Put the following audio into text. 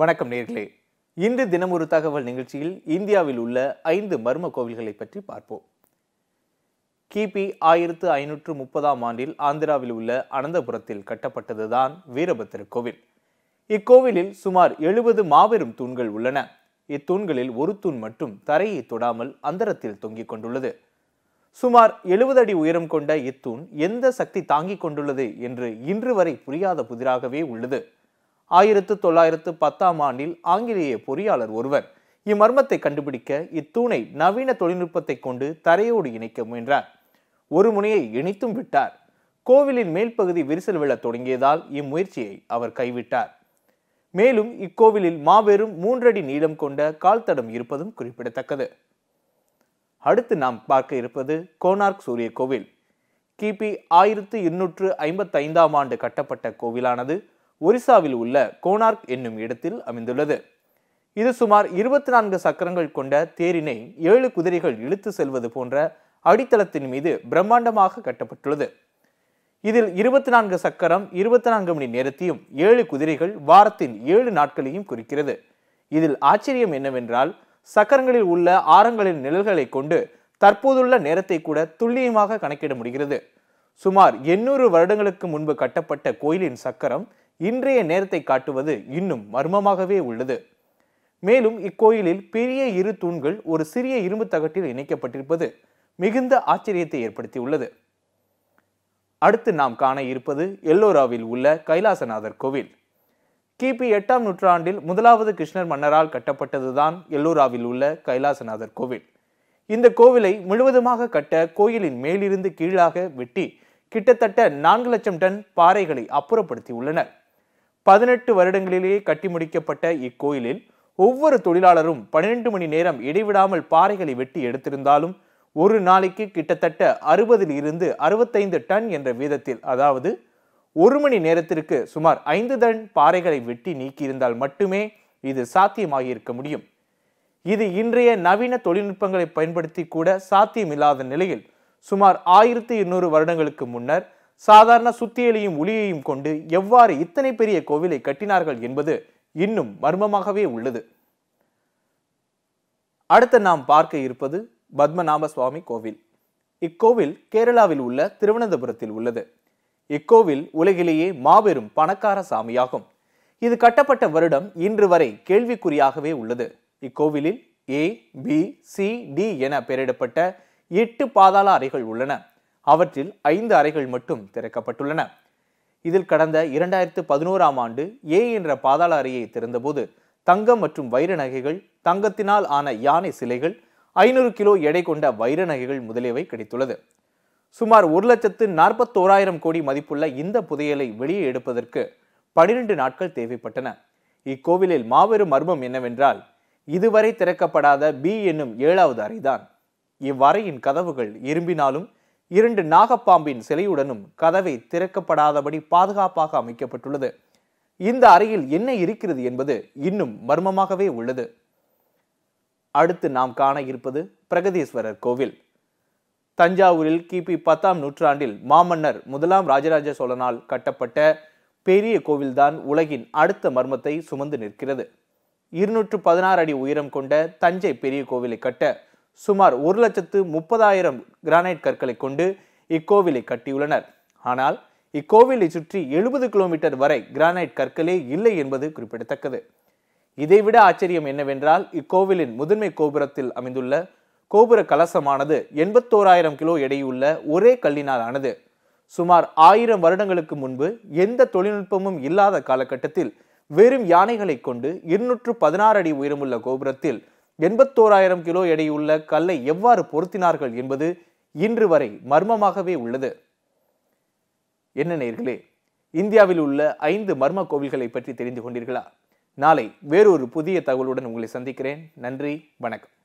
வணக்கம் நேர்களே இன்று தினம் ஒரு தகவல் நிகழ்ச்சியில் இந்தியாவில் உள்ள ஐந்து மர்ம கோவில்களை பற்றி பார்ப்போம் கிபி ஆயிரத்து ஐநூற்று முப்பதாம் ஆண்டில் ஆந்திராவில் உள்ள அனந்தபுரத்தில் கட்டப்பட்டதுதான் வீரபத்திர கோவில் இக்கோவிலில் சுமார் எழுபது மாபெரும் தூண்கள் உள்ளன இத்தூண்களில் ஒரு தூண் மட்டும் தரையை தொடாமல் அந்தரத்தில் தொங்கிக் கொண்டுள்ளது சுமார் எழுபது அடி உயரம் கொண்ட இத்தூண் எந்த சக்தி தாங்கிக் கொண்டுள்ளது என்று இன்று வரை புரியாத புதிராகவே உள்ளது ஆயிரத்து தொள்ளாயிரத்து பத்தாம் ஆண்டில் ஆங்கிலேய பொறியாளர் ஒருவர் இம்மர்மத்தை கண்டுபிடிக்க இத்தூணை நவீன தொழில்நுட்பத்தை கொண்டு தரையோடு இணைக்க முயன்றார் ஒரு முனையை இணைத்தும் விட்டார் கோவிலின் மேல் பகுதி விரிசல் விழத் தொடங்கியதால் இம்முயற்சியை அவர் கைவிட்டார் மேலும் இக்கோவிலில் மாபெரும் மூன்றடி நீளம் கொண்ட கால் தடம் இருப்பதும் குறிப்பிடத்தக்கது அடுத்து நாம் பார்க்க இருப்பது கோனார்க் சூரிய கோவில் கிபி ஆயிரத்து எண்ணூற்று ஐம்பத்தைந்தாம் ஆண்டு கட்டப்பட்ட கோவிலானது ஒரிசாவில் உள்ள கோனார்க் என்னும் இடத்தில் அமைந்துள்ளது இது சுமார் இருபத்தி நான்கு சக்கரங்கள் கொண்ட தேரினை ஏழு குதிரைகள் இழுத்து செல்வது போன்ற அடித்தளத்தின் மீது பிரம்மாண்டமாக கட்டப்பட்டுள்ளது இதில் இருபத்தி நான்கு சக்கரம் இருபத்தி நான்கு மணி நேரத்தையும் ஏழு குதிரைகள் வாரத்தின் ஏழு நாட்களையும் குறிக்கிறது இதில் ஆச்சரியம் என்னவென்றால் சக்கரங்களில் உள்ள ஆரங்களின் நிழல்களை கொண்டு தற்போதுள்ள நேரத்தை கூட துல்லியமாக கணக்கிட முடிகிறது சுமார் எண்ணூறு வருடங்களுக்கு முன்பு கட்டப்பட்ட கோயிலின் சக்கரம் இன்றைய நேரத்தை காட்டுவது இன்னும் மர்மமாகவே உள்ளது மேலும் இக்கோயிலில் பெரிய இரு தூண்கள் ஒரு சிறிய இரும்பு தகட்டில் இணைக்கப்பட்டிருப்பது மிகுந்த ஆச்சரியத்தை ஏற்படுத்தியுள்ளது அடுத்து நாம் காண இருப்பது எல்லோராவில் உள்ள கைலாசநாதர் கோவில் கிபி எட்டாம் நூற்றாண்டில் முதலாவது கிருஷ்ணர் மன்னரால் கட்டப்பட்டதுதான் எல்லோராவில் உள்ள கைலாசநாதர் கோவில் இந்த கோவிலை முழுவதுமாக கட்ட கோயிலின் மேலிருந்து கீழாக வெட்டி கிட்டத்தட்ட நான்கு லட்சம் டன் பாறைகளை அப்புறப்படுத்தி உள்ளனர் பதினெட்டு வருடங்களிலேயே கட்டி முடிக்கப்பட்ட இக்கோயிலில் ஒவ்வொரு தொழிலாளரும் பன்னிரண்டு மணி நேரம் இடைவிடாமல் பாறைகளை வெட்டி எடுத்திருந்தாலும் ஒரு நாளைக்கு கிட்டத்தட்ட அறுபதில் இருந்து அறுபத்தைந்து டன் என்ற வீதத்தில் அதாவது ஒரு மணி நேரத்திற்கு சுமார் ஐந்து டன் பாறைகளை வெட்டி நீக்கியிருந்தால் மட்டுமே இது சாத்தியமாகியிருக்க முடியும் இது இன்றைய நவீன தொழில்நுட்பங்களை பயன்படுத்தி கூட சாத்தியமில்லாத நிலையில் சுமார் ஆயிரத்தி எண்ணூறு வருடங்களுக்கு முன்னர் சாதாரண சுத்தியலையும் ஒளியையும் கொண்டு எவ்வாறு இத்தனை பெரிய கோவிலை கட்டினார்கள் என்பது இன்னும் மர்மமாகவே உள்ளது அடுத்து நாம் பார்க்க இருப்பது பத்மநாப சுவாமி கோவில் இக்கோவில் கேரளாவில் உள்ள திருவனந்தபுரத்தில் உள்ளது இக்கோவில் உலகிலேயே மாபெரும் பணக்கார சாமியாகும் இது கட்டப்பட்ட வருடம் இன்று வரை கேள்விக்குறியாகவே உள்ளது இக்கோவிலில் ஏ பி சி டி என பெயரிடப்பட்ட எட்டு பாதாள அறைகள் உள்ளன அவற்றில் ஐந்து அறைகள் மட்டும் திறக்கப்பட்டுள்ளன இதில் கடந்த இரண்டாயிரத்து பதினோராம் ஆண்டு ஏ என்ற பாதாள அறையை திறந்தபோது தங்கம் மற்றும் வைர நகைகள் தங்கத்தினால் ஆன யானை சிலைகள் ஐநூறு கிலோ எடை கொண்ட வைர நகைகள் முதலியவை கிடைத்துள்ளது சுமார் ஒரு லட்சத்து நாற்பத்தோராயிரம் கோடி மதிப்புள்ள இந்த புதையலை வெளியே எடுப்பதற்கு பனிரெண்டு நாட்கள் தேவைப்பட்டன இக்கோவிலில் மாபெரும் மர்மம் என்னவென்றால் இதுவரை திறக்கப்படாத பி என்னும் ஏழாவது அறைதான் இவ்வறையின் கதவுகள் இரும்பினாலும் இரண்டு நாகப்பாம்பின் சிலையுடனும் கதவை திறக்கப்படாதபடி பாதுகாப்பாக அமைக்கப்பட்டுள்ளது இந்த அறையில் என்ன இருக்கிறது என்பது இன்னும் மர்மமாகவே உள்ளது அடுத்து நாம் காண இருப்பது பிரகதீஸ்வரர் கோவில் தஞ்சாவூரில் கிபி பத்தாம் நூற்றாண்டில் மாமன்னர் முதலாம் ராஜராஜ சோழனால் கட்டப்பட்ட பெரிய கோவில்தான் உலகின் அடுத்த மர்மத்தை சுமந்து நிற்கிறது இருநூற்று பதினாறு அடி உயரம் கொண்ட தஞ்சை பெரிய கோவிலை கட்ட சுமார் ஒரு லட்சத்து முப்பதாயிரம் கிரானைட் கற்களை கொண்டு இக்கோவிலை கட்டியுள்ளனர் ஆனால் இக்கோவிலை சுற்றி எழுபது கிலோமீட்டர் வரை கிரானைட் கற்களே இல்லை என்பது குறிப்பிடத்தக்கது இதைவிட ஆச்சரியம் என்னவென்றால் இக்கோவிலின் முதன்மை கோபுரத்தில் அமைந்துள்ள கோபுர கலசமானது எண்பத்தோராயிரம் கிலோ எடையுள்ள ஒரே கல்லினால் ஆனது சுமார் ஆயிரம் வருடங்களுக்கு முன்பு எந்த தொழில்நுட்பமும் இல்லாத காலகட்டத்தில் வெறும் யானைகளை கொண்டு இருநூற்று பதினாறு அடி உயரமுள்ள கோபுரத்தில் எண்பத்தோராயிரம் கிலோ எடையுள்ள கல்லை எவ்வாறு பொருத்தினார்கள் என்பது இன்று வரை மர்மமாகவே உள்ளது என்ன நேர்களே இந்தியாவில் உள்ள ஐந்து மர்ம கோவில்களை பற்றி தெரிந்து கொண்டீர்களா நாளை வேறொரு புதிய தகவலுடன் உங்களை சந்திக்கிறேன் நன்றி வணக்கம்